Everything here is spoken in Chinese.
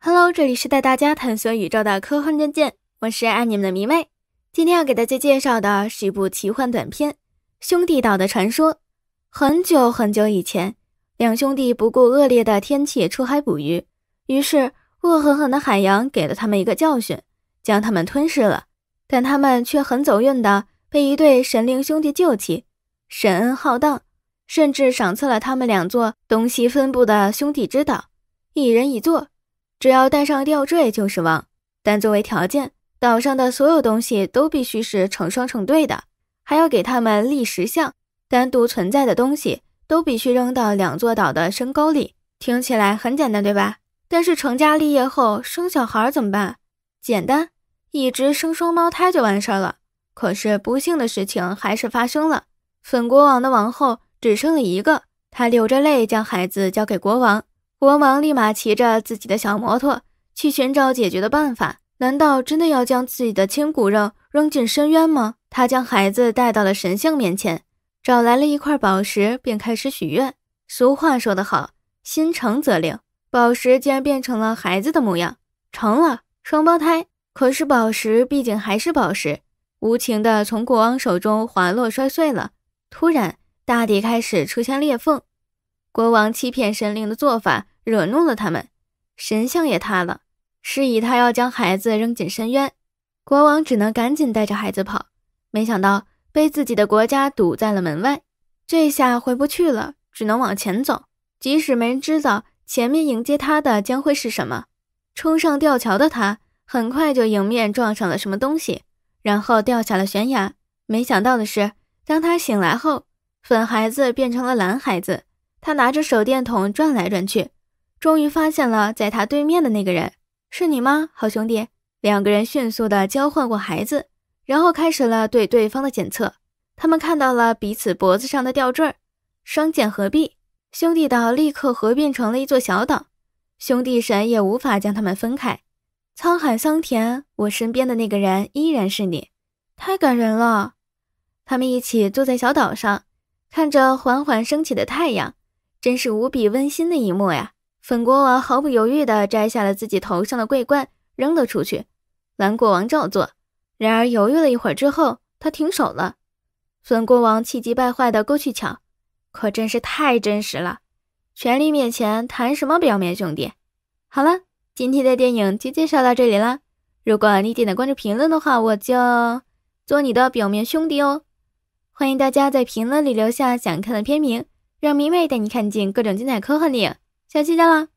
Hello，这里是带大家探索宇宙的科幻战舰，我是爱你们的迷妹。今天要给大家介绍的是一部奇幻短片《兄弟岛的传说》。很久很久以前，两兄弟不顾恶劣的天气出海捕鱼，于是恶狠狠的海洋给了他们一个教训，将他们吞噬了。但他们却很走运的被一对神灵兄弟救起，神恩浩荡，甚至赏赐了他们两座东西分布的兄弟之岛，一人一座。只要戴上吊坠就是王，但作为条件，岛上的所有东西都必须是成双成对的，还要给他们立石像。单独存在的东西都必须扔到两座岛的深沟里。听起来很简单，对吧？但是成家立业后生小孩怎么办？简单，一直生双胞胎就完事儿了。可是不幸的事情还是发生了，粉国王的王后只生了一个，她流着泪将孩子交给国王。国王立马骑着自己的小摩托去寻找解决的办法。难道真的要将自己的亲骨肉扔进深渊吗？他将孩子带到了神像面前，找来了一块宝石，便开始许愿。俗话说得好，心诚则灵。宝石竟然变成了孩子的模样，成了双胞胎。可是宝石毕竟还是宝石，无情的从国王手中滑落，摔碎了。突然，大地开始出现裂缝。国王欺骗神灵的做法惹怒了他们，神像也塌了，示意他要将孩子扔进深渊。国王只能赶紧带着孩子跑，没想到被自己的国家堵在了门外，这下回不去了，只能往前走。即使没人知道前面迎接他的将会是什么，冲上吊桥的他很快就迎面撞上了什么东西，然后掉下了悬崖。没想到的是，当他醒来后，粉孩子变成了蓝孩子。他拿着手电筒转来转去，终于发现了在他对面的那个人，是你吗，好兄弟？两个人迅速的交换过孩子，然后开始了对对方的检测。他们看到了彼此脖子上的吊坠，双剑合璧，兄弟岛立刻合并成了一座小岛，兄弟神也无法将他们分开。沧海桑田，我身边的那个人依然是你，太感人了。他们一起坐在小岛上，看着缓缓升起的太阳。真是无比温馨的一幕呀！粉国王毫不犹豫的摘下了自己头上的桂冠，扔了出去。蓝国王照做，然而犹豫了一会儿之后，他停手了。粉国王气急败坏的过去抢，可真是太真实了！权力面前，谈什么表面兄弟？好了，今天的电影就介绍到这里了。如果你点的关注、评论的话，我就做你的表面兄弟哦！欢迎大家在评论里留下想看的片名。让迷妹带你看见各种精彩科幻电影，下期见了！